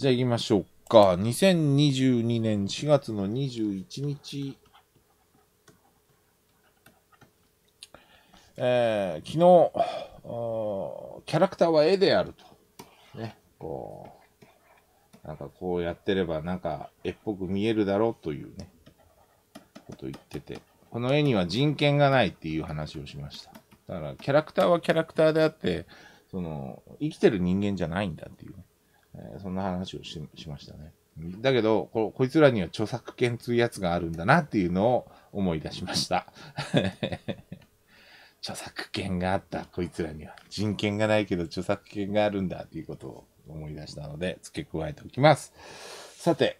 じゃあ行きましょうか。2022年4月の21日。えー、昨日、キャラクターは絵であると。ね、こう、なんかこうやってればなんか絵っぽく見えるだろうというね、こと言ってて。この絵には人権がないっていう話をしました。だから、キャラクターはキャラクターであって、その、生きてる人間じゃないんだっていう、ね。えー、そんな話をしましたね。だけどこ、こいつらには著作権つうやつがあるんだなっていうのを思い出しました。著作権があった、こいつらには。人権がないけど著作権があるんだっていうことを思い出したので、付け加えておきます。さて、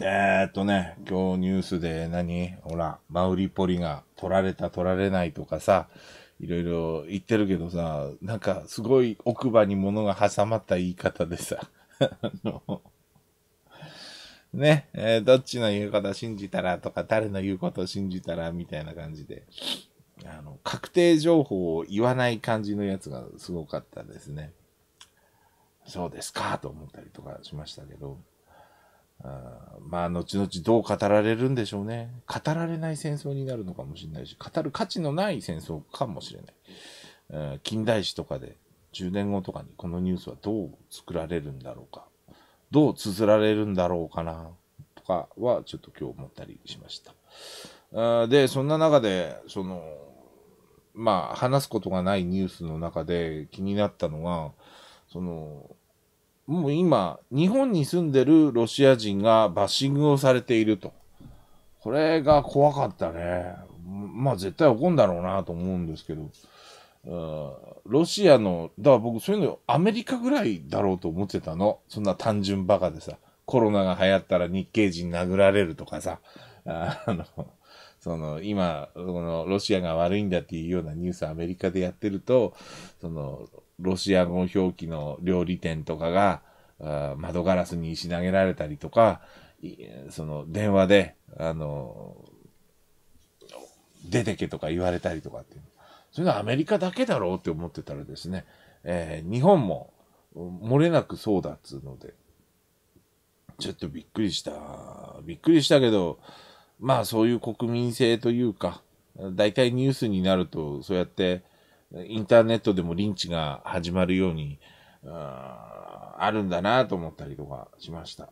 えー、っとね、今日ニュースで何ほら、マウリポリが取られた取られないとかさ、いろいろ言ってるけどさ、なんかすごい奥歯に物が挟まった言い方でさ、あの、ね、えー、どっちの言うこと信じたらとか、誰の言うことを信じたらみたいな感じで、あの、確定情報を言わない感じのやつがすごかったですね。そうですかと思ったりとかしましたけど。あまあ、後々どう語られるんでしょうね。語られない戦争になるのかもしれないし、語る価値のない戦争かもしれない。近代史とかで10年後とかにこのニュースはどう作られるんだろうか、どう綴られるんだろうかな、とかはちょっと今日思ったりしました。あで、そんな中で、その、まあ、話すことがないニュースの中で気になったのが、その、もう今、日本に住んでるロシア人がバッシングをされていると。これが怖かったね。まあ絶対怒んだろうなと思うんですけど。ロシアの、だから僕そういうのアメリカぐらいだろうと思ってたの。そんな単純バカでさ。コロナが流行ったら日系人殴られるとかさ。あの、その今、このロシアが悪いんだっていうようなニュースアメリカでやってると、そのロシア語表記の料理店とかが、窓ガラスに石投げられたりとか、その電話で、あの、出てけとか言われたりとかっていう。そういうのはアメリカだけだろうって思ってたらですね、えー、日本も漏れなくそうだっつうので、ちょっとびっくりした。びっくりしたけど、まあそういう国民性というか、大体ニュースになると、そうやって、インターネットでもリンチが始まるように、うん、あるんだなと思ったりとかしました。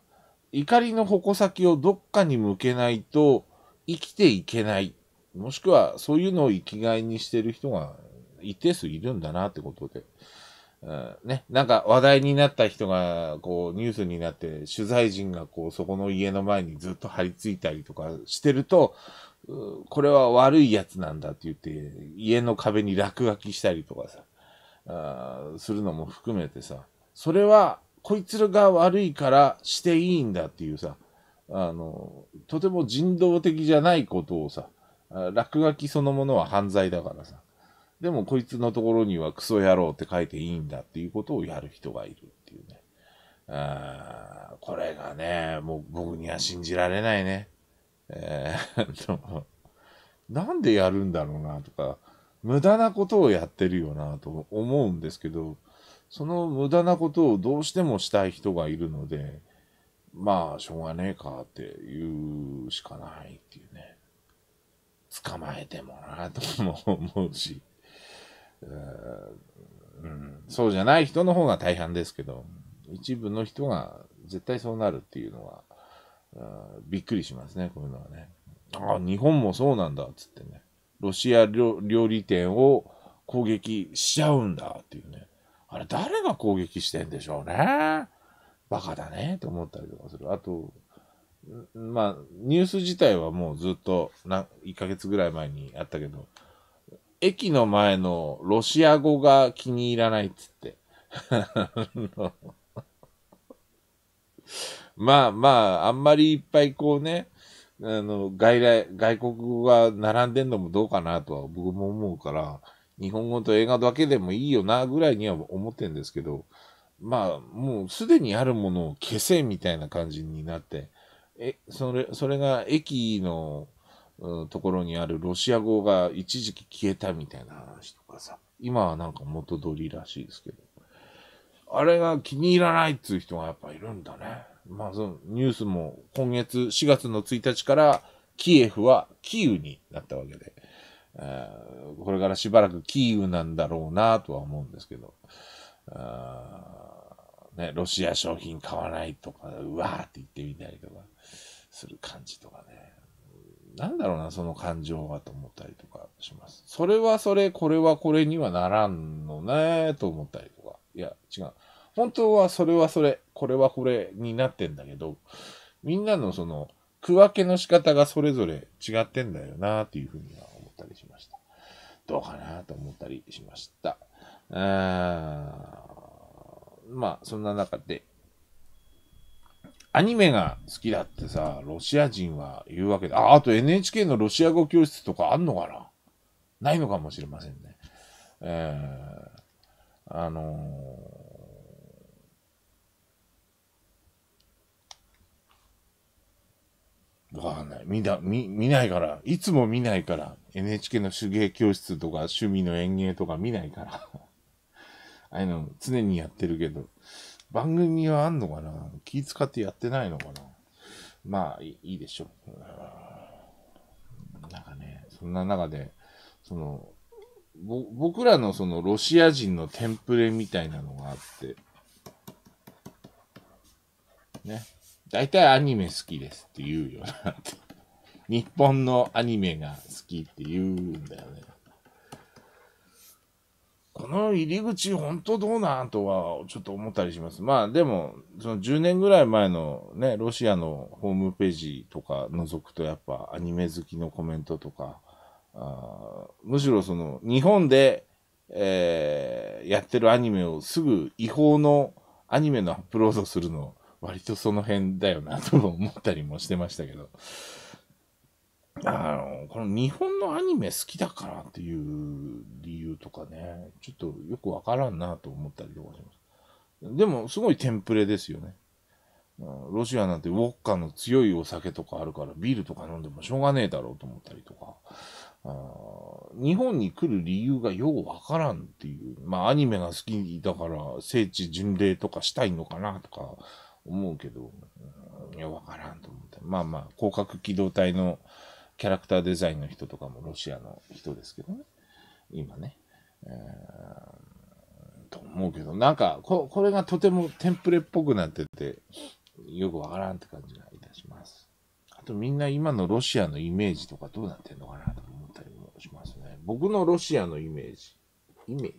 怒りの矛先をどっかに向けないと生きていけない。もしくはそういうのを生きがいにしてる人が一定数いるんだなってことで、うん、ね、なんか話題になった人が、こう、ニュースになって、取材陣が、こう、そこの家の前にずっと張り付いたりとかしてると、これは悪いやつなんだって言って、家の壁に落書きしたりとかさ、あするのも含めてさ、それは、こいつらが悪いからしていいんだっていうさ、あの、とても人道的じゃないことをさ、落書きそのものは犯罪だからさ、でもこいつのところにはクソ野郎って書いていいんだっていうことをやる人がいるっていうね。あこれがね、もう僕には信じられないね。えー、なんでやるんだろうなとか、無駄なことをやってるよなと思うんですけど、その無駄なことをどうしてもしたい人がいるので、まあ、しょうがねえかっていうしかないっていうね。捕まえてもなとも思うし。うん、そうじゃない人の方が大半ですけど、一部の人が絶対そうなるっていうのは、びっくりしますね、こういうのはね。ああ、日本もそうなんだ、つってね。ロシア料理店を攻撃しちゃうんだ、っていうね。あれ、誰が攻撃してんでしょうね。バカだね、と思ったりとかする。あと、まあ、ニュース自体はもうずっと、な、1ヶ月ぐらい前にあったけど、駅の前のロシア語が気に入らないっつって。まあまあ、あんまりいっぱいこうね、あの、外来、外国語が並んでんのもどうかなとは僕も思うから、日本語と映画だけでもいいよなぐらいには思ってんですけど、まあ、もうすでにあるものを消せみたいな感じになって、え、それ、それが駅のうん、ところにあるロシア語が一時期消えたみたいな話とかさ、今はなんか元通りらしいですけど、あれが気に入らないっていう人がやっぱいるんだね。まあそのニュースも今月4月の1日からキエフはキーウになったわけで、えこれからしばらくキーウなんだろうなとは思うんですけど、ね、ロシア商品買わないとか、うわーって言ってみたりとかする感じとかね。なんだろうな、その感情はと思ったりとかします。それはそれ、これはこれにはならんのね、と思ったりとか。いや、違う。本当はそれはそれ、これはこれになってんだけど、みんなのその、区分けの仕方がそれぞれ違ってんだよな、っていうふうには思ったりしました。どうかな、と思ったりしました。うーん。まあ、そんな中で、アニメが好きだってさ、ロシア人は言うわけで、あ、あと NHK のロシア語教室とかあんのかなないのかもしれませんね。えー、あのーわかんない。見だ、見、見ないから、いつも見ないから、NHK の手芸教室とか趣味の園芸とか見ないから、あの、常にやってるけど、番組はあんのかな気使ってやってないのかなまあ、いいでしょう。なんかね、そんな中で、その、ぼ僕らのそのロシア人のテンプレみたいなのがあって、ね。大体アニメ好きですって言うよな日本のアニメが好きって言うんだよね。の入り口本当どうなんとはちょっと思ったりします。まあでも、その10年ぐらい前のね、ロシアのホームページとか覗くとやっぱアニメ好きのコメントとか、あむしろその日本で、えー、やってるアニメをすぐ違法のアニメのアップロードするの割とその辺だよなと思ったりもしてましたけど。あの、この日本のアニメ好きだからっていう理由とかね、ちょっとよくわからんなと思ったりとかします。でも、すごいテンプレですよね。ロシアなんてウォッカの強いお酒とかあるから、ビールとか飲んでもしょうがねえだろうと思ったりとか、あ日本に来る理由がようわからんっていう、まあアニメが好きだから聖地巡礼とかしたいのかなとか思うけど、うん、いや、わからんと思って。まあまあ、広角機動隊の、キャラクターデザインの人とかもロシアの人ですけどね。今ね。えー、と思うけど、なんかこ、これがとてもテンプレっぽくなってて、よくわからんって感じがいたします。あとみんな今のロシアのイメージとかどうなってんのかなと思ったりもしますね。僕のロシアのイメージ。イメージ。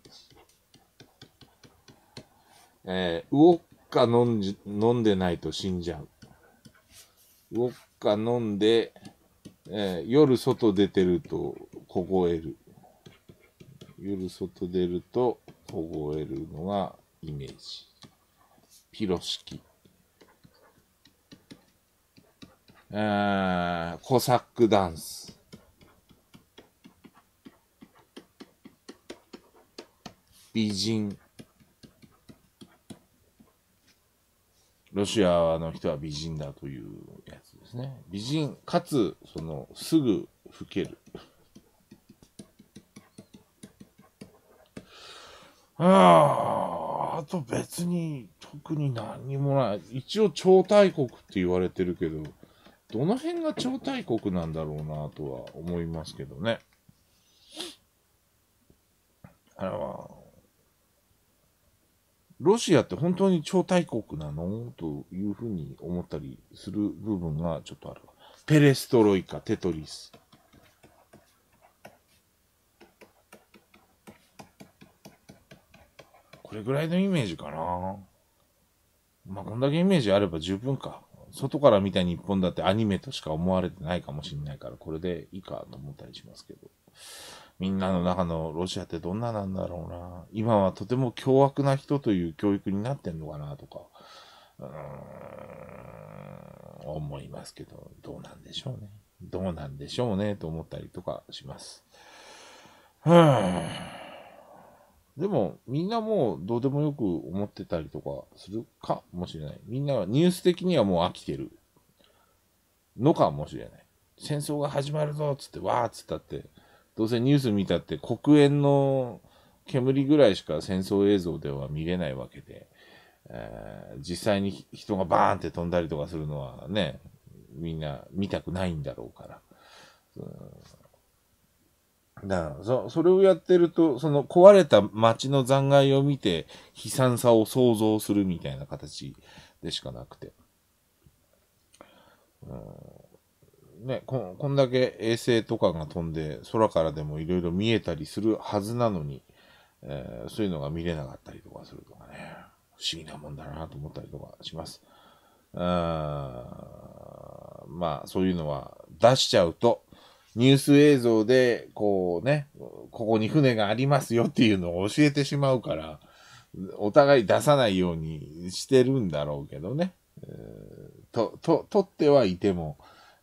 えー、ウォッカ飲んじ飲んでないと死んじゃう。ウォッカ飲んで、えー、夜外出てると凍える。夜外出ると凍えるのがイメージ。ピロ式。あコサックダンス。美人。ロシアの人は美人だというやつ。ですね。美人、かつ、その、すぐ老ける。ああ、あと別に、特に何にもない。一応、超大国って言われてるけど、どの辺が超大国なんだろうなとは思いますけどね。あれは、ロシアって本当に超大国なのというふうに思ったりする部分がちょっとある。ペレストロイカ、テトリス。これぐらいのイメージかな。まあ、こんだけイメージあれば十分か。外から見た日本だってアニメとしか思われてないかもしれないから、これでいいかと思ったりしますけど。みんなの中のロシアってどんななんだろうな。今はとても凶悪な人という教育になってんのかなとか、うーん、思いますけど、どうなんでしょうね。どうなんでしょうね、と思ったりとかします。はぁ。でも、みんなもうどうでもよく思ってたりとかするかもしれない。みんなはニュース的にはもう飽きてるのかもしれない。戦争が始まるぞっつって、わーっつったって、どうせニュース見たって黒煙の煙ぐらいしか戦争映像では見れないわけで、えー、実際に人がバーンって飛んだりとかするのはね、みんな見たくないんだろうから。うん、だからそ、それをやってると、その壊れた街の残骸を見て悲惨さを想像するみたいな形でしかなくて。うんね、ここんだけ衛星とかが飛んで空からでもいろいろ見えたりするはずなのに、えー、そういうのが見れなかったりとかするとかね、不思議なもんだなと思ったりとかします。あまあ、そういうのは出しちゃうと、ニュース映像で、こうね、ここに船がありますよっていうのを教えてしまうから、お互い出さないようにしてるんだろうけどね。えー、と、と、取ってはいても、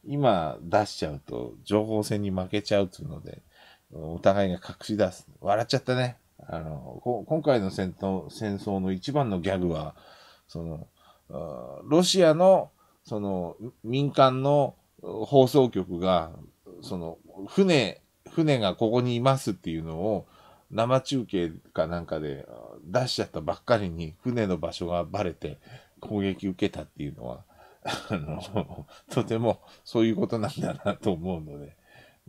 今出しちゃうと情報戦に負けちゃうっていうので、お互いが隠し出す。笑っちゃったね。あの、今回の戦闘、戦争の一番のギャグは、その、ロシアの、その、民間の放送局が、その、船、船がここにいますっていうのを、生中継かなんかで出しちゃったばっかりに、船の場所がバレて攻撃受けたっていうのは、あの、とてもそういうことなんだなと思うので、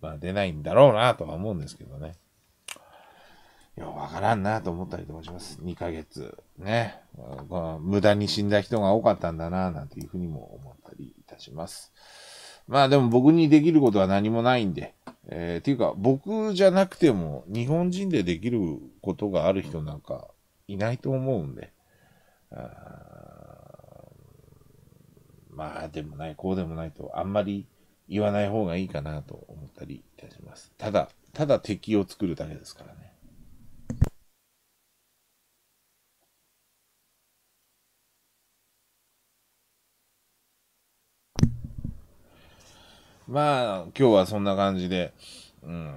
まあ出ないんだろうなとは思うんですけどね。よわからんなと思ったりとかします。2ヶ月ね。まあ、無駄に死んだ人が多かったんだな、なんていうふうにも思ったりいたします。まあでも僕にできることは何もないんで、えー、っていうか僕じゃなくても日本人でできることがある人なんかいないと思うんで、あまあでもない、こうでもないと、あんまり言わない方がいいかなと思ったりいたします。ただ、ただ敵を作るだけですからね。まあ、今日はそんな感じで、うん、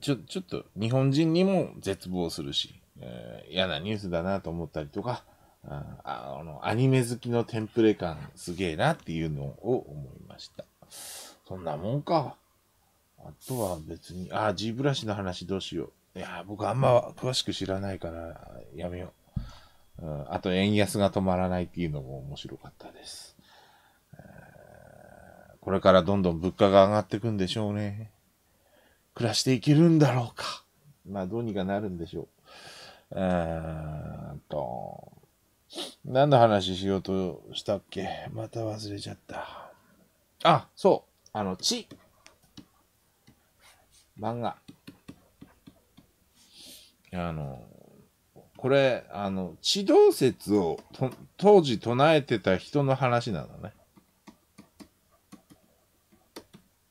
ちょ、ちょっと日本人にも絶望するし、えー、嫌なニュースだなと思ったりとか、あの、アニメ好きのテンプレ感すげえなっていうのを思いました。そんなもんか。あとは別に、あ、G ブラシの話どうしよう。いや、僕あんま詳しく知らないから、やめよう。うん、あと、円安が止まらないっていうのも面白かったです。これからどんどん物価が上がっていくんでしょうね。暮らしていけるんだろうか。まあ、どうにかなるんでしょう。何の話しようとしたっけまた忘れちゃった。あ、そう。あの、ち。漫画。あの、これ、あの、地動説を当時唱えてた人の話なのね。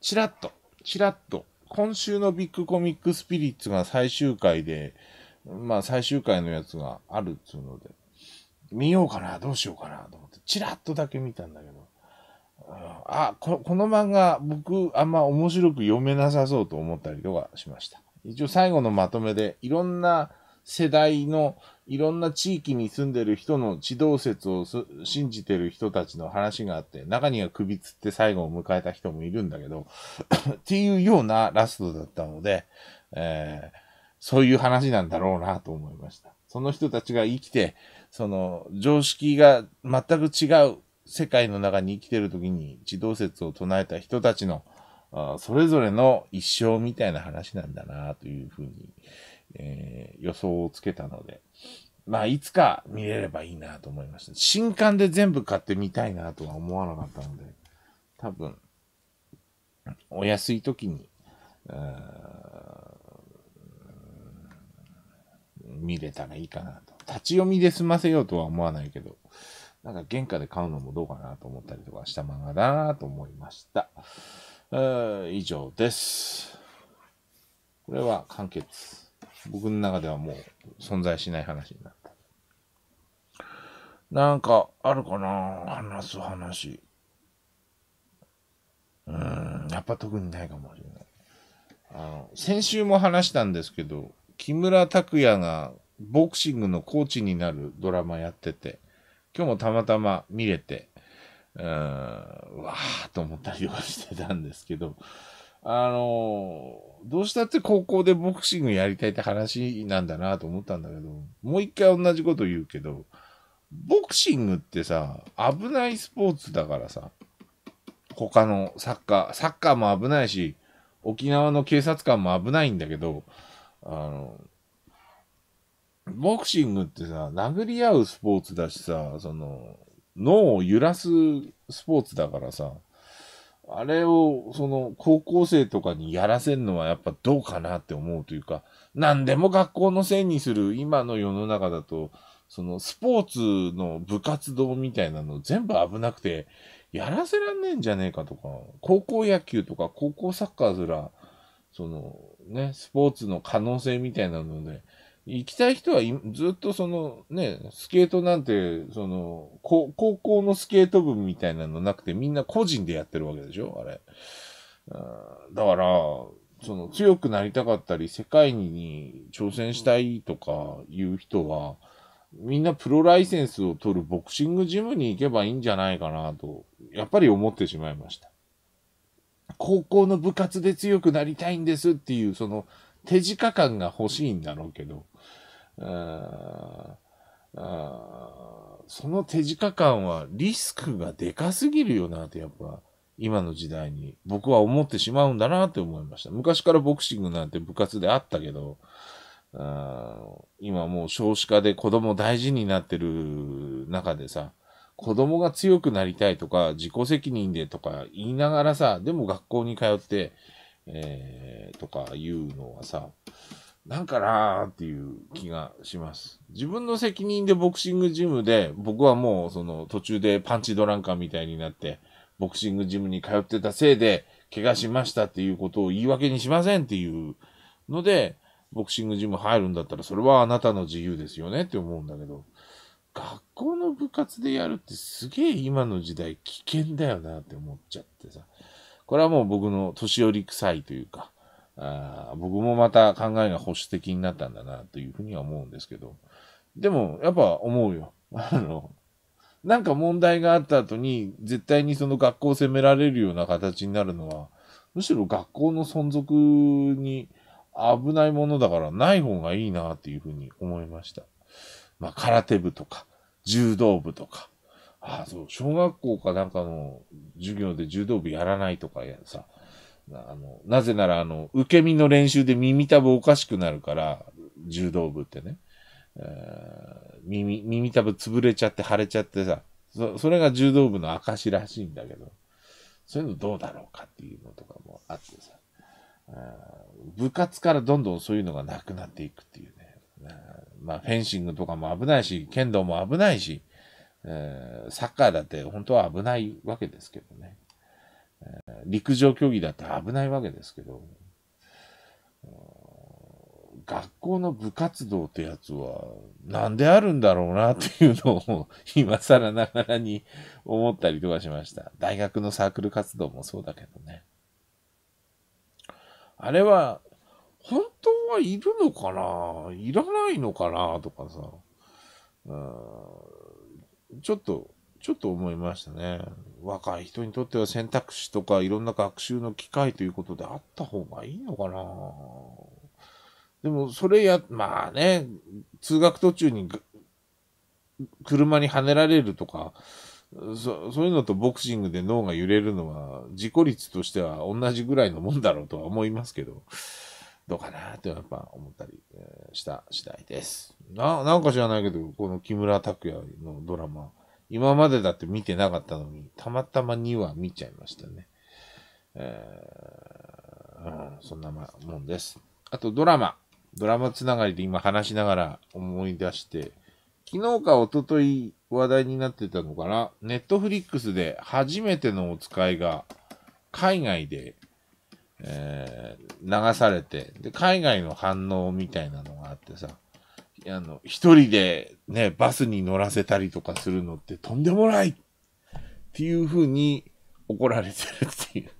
ちらっと、ちらっと。今週のビッグコミックスピリッツが最終回で、まあ最終回のやつがあるっつうので。見ようかな、どうしようかな、と思って、チラッとだけ見たんだけど、うん、あこ、この漫画、僕、あんま面白く読めなさそうと思ったりとかしました。一応最後のまとめで、いろんな世代の、いろんな地域に住んでる人の地動説を信じてる人たちの話があって、中には首つって最後を迎えた人もいるんだけど、っていうようなラストだったので、えー、そういう話なんだろうなと思いました。その人たちが生きて、その、常識が全く違う世界の中に生きてる時に、地動説を唱えた人たちの、それぞれの一生みたいな話なんだな、というふうに、えー、予想をつけたので、まあ、いつか見れればいいなと思いました。新刊で全部買ってみたいなとは思わなかったので、多分、お安い時に、見れたらいいかな立ち読みで済ませようとは思わないけど、なんか原価で買うのもどうかなと思ったりとかした漫画だなと思いました。以上です。これは完結。僕の中ではもう存在しない話になった。なんかあるかな話す話。うん、やっぱ特にないかもしれない。あの、先週も話したんですけど、木村拓哉がボクシングのコーチになるドラマやってて、今日もたまたま見れて、うーん、わーと思ったりはしてたんですけど、あのー、どうしたって高校でボクシングやりたいって話なんだなと思ったんだけど、もう一回同じこと言うけど、ボクシングってさ、危ないスポーツだからさ、他のサッカー、サッカーも危ないし、沖縄の警察官も危ないんだけど、あのーボクシングってさ、殴り合うスポーツだしさ、その、脳を揺らすスポーツだからさ、あれを、その、高校生とかにやらせるのはやっぱどうかなって思うというか、何でも学校のせいにする今の世の中だと、その、スポーツの部活動みたいなの全部危なくて、やらせらんねえんじゃねえかとか、高校野球とか高校サッカーすら、その、ね、スポーツの可能性みたいなので、ね、行きたい人はずっとそのね、スケートなんて、その、高校のスケート部みたいなのなくてみんな個人でやってるわけでしょあれ。だから、その強くなりたかったり、世界に挑戦したいとかいう人は、みんなプロライセンスを取るボクシングジムに行けばいいんじゃないかなと、やっぱり思ってしまいました。高校の部活で強くなりたいんですっていう、その手近感が欲しいんだろうけど、その手近感はリスクがでかすぎるよなってやっぱ今の時代に僕は思ってしまうんだなって思いました。昔からボクシングなんて部活であったけど、今もう少子化で子供大事になってる中でさ、子供が強くなりたいとか、自己責任でとか言いながらさ、でも学校に通って、えー、とか言うのはさ、なんかなーっていう気がします。自分の責任でボクシングジムで、僕はもうその途中でパンチドランカーみたいになって、ボクシングジムに通ってたせいで、怪我しましたっていうことを言い訳にしませんっていうので、ボクシングジム入るんだったら、それはあなたの自由ですよねって思うんだけど、学校の部活でやるってすげえ今の時代危険だよなって思っちゃってさ、これはもう僕の年寄り臭いというか、あ僕もまた考えが保守的になったんだな、というふうには思うんですけど。でも、やっぱ思うよ。あの、なんか問題があった後に、絶対にその学校を責められるような形になるのは、むしろ学校の存続に危ないものだからない方がいいなっていうふうに思いました。まあ、空手部とか、柔道部とか、ああ、そう、小学校かなんかの授業で柔道部やらないとかやさ、あの、なぜなら、あの、受け身の練習で耳たぶおかしくなるから、柔道部ってね。えー、耳、耳たぶ潰れちゃって腫れちゃってさ、そ、それが柔道部の証らしいんだけど、そういうのどうだろうかっていうのとかもあってさ、部活からどんどんそういうのがなくなっていくっていうね。まあ、フェンシングとかも危ないし、剣道も危ないし、えー、サッカーだって本当は危ないわけですけどね。陸上競技だって危ないわけですけど、学校の部活動ってやつは、なんであるんだろうなっていうのを、今更ながらに思ったりとかしました。大学のサークル活動もそうだけどね。あれは、本当はいるのかないらないのかなとかさ、うん、ちょっとちょっと思いましたね。若い人にとっては選択肢とかいろんな学習の機会ということであった方がいいのかなでも、それや、まあね、通学途中に車にはねられるとか、そそういうのとボクシングで脳が揺れるのは、事故率としては同じぐらいのもんだろうとは思いますけど、どうかなってやっぱ思ったりした次第です。な、なんか知らないけど、この木村拓哉のドラマ、今までだって見てなかったのに、たまたま2話見ちゃいましたね。えー、うん、そんなもんです。あとドラマ。ドラマつながりで今話しながら思い出して、昨日か一昨日話題になってたのかな。ネットフリックスで初めてのお使いが海外で、えー、流されて、で、海外の反応みたいなのがあってさ、あの、一人でね、バスに乗らせたりとかするのってとんでもないっていうふうに怒られてるっていう。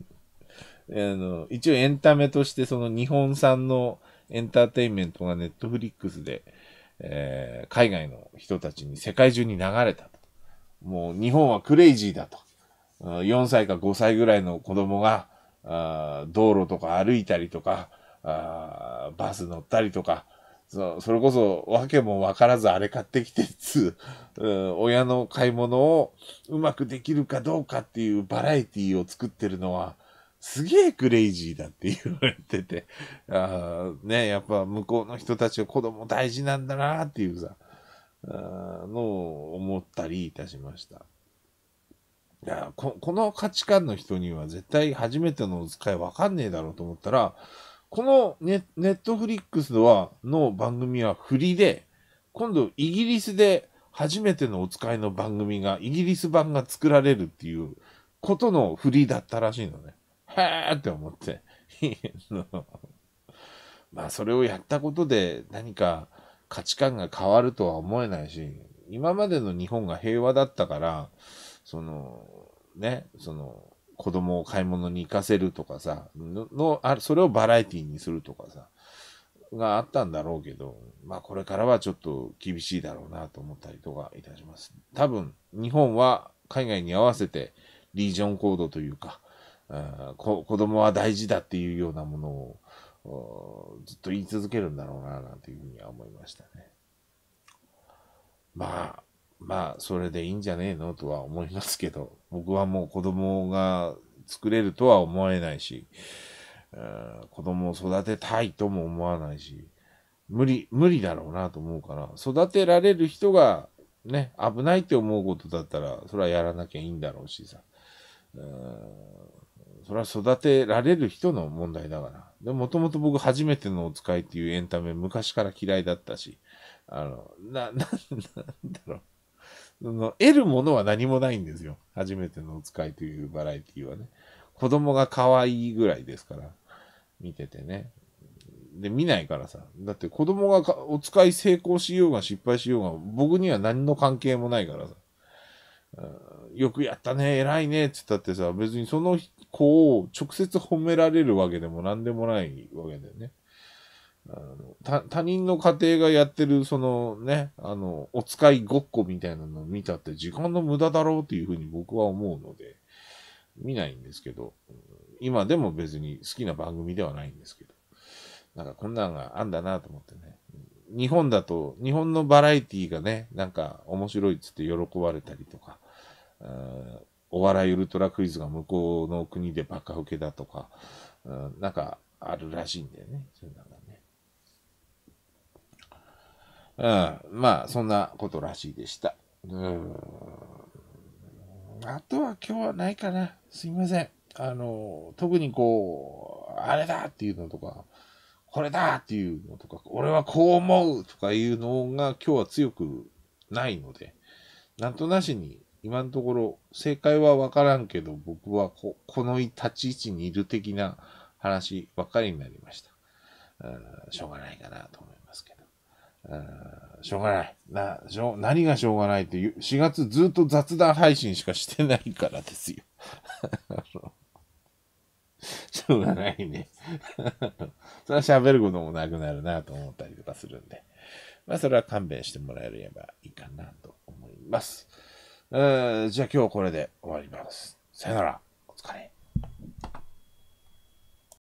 あの、一応エンタメとしてその日本産のエンターテインメントがネットフリックスで、えー、海外の人たちに世界中に流れたと。もう日本はクレイジーだと。4歳か5歳ぐらいの子供が、あ道路とか歩いたりとか、あバス乗ったりとか、そう、それこそ、わけもわからずあれ買ってきてつ、うん、親の買い物をうまくできるかどうかっていうバラエティを作ってるのは、すげえクレイジーだって言われてて、あね、やっぱ向こうの人たちは子供大事なんだなっていうさ、のを思ったりいたしました。いやこ、この価値観の人には絶対初めてのお使いわかんねえだろうと思ったら、このネネットフリックスは、の番組は振りで、今度イギリスで初めてのお使いの番組が、イギリス版が作られるっていうことの振りだったらしいのね。へーって思って。まあそれをやったことで何か価値観が変わるとは思えないし、今までの日本が平和だったから、その、ね、その、子供を買い物に行かせるとかさ、の、あそれをバラエティにするとかさ、があったんだろうけど、まあこれからはちょっと厳しいだろうなと思ったりとかいたします。多分、日本は海外に合わせてリージョンコードというか、あ子供は大事だっていうようなものをずっと言い続けるんだろうな、なんていうふうには思いましたね。まあ、まあ、それでいいんじゃねえのとは思いますけど、僕はもう子供が作れるとは思えないし、子供を育てたいとも思わないし、無理、無理だろうなと思うから、育てられる人がね、危ないって思うことだったら、それはやらなきゃいいんだろうしさ。それは育てられる人の問題だから。でもともと僕初めてのお使いっていうエンタメ昔から嫌いだったし、あの、な、な、なんだろう。得るものは何もないんですよ。初めてのお使いというバラエティはね。子供が可愛いぐらいですから、見ててね。で、見ないからさ。だって子供がお使い成功しようが失敗しようが、僕には何の関係もないからさ。よくやったね、偉いね、つったってさ、別にその子を直接褒められるわけでも何でもないわけだよね。あの他人の家庭がやってる、そのね、あの、お使いごっこみたいなのを見たって時間の無駄だろうっていうふうに僕は思うので、見ないんですけど、今でも別に好きな番組ではないんですけど、なんかこんなんがあんだなと思ってね。日本だと、日本のバラエティがね、なんか面白いっつって喜ばれたりとか、お笑いウルトラクイズが向こうの国でバカ受けだとか、なんかあるらしいんだよね。そのねうん。まあ、そんなことらしいでした。うん。あとは今日はないかな。すいません。あの、特にこう、あれだっていうのとか、これだっていうのとか、俺はこう思うとかいうのが今日は強くないので、なんとなしに今のところ正解はわからんけど、僕はここの立ち位置にいる的な話ばっかりになりました。うん、しょうがないかなと思います。しょうがない。な、しょ、何がしょうがないっていう、4月ずっと雑談配信しかしてないからですよ。しょうがないね。それは喋ることもなくなるなと思ったりとかするんで。まあ、それは勘弁してもらえればいいかなと思います。じゃあ今日はこれで終わります。さよなら。お疲れ。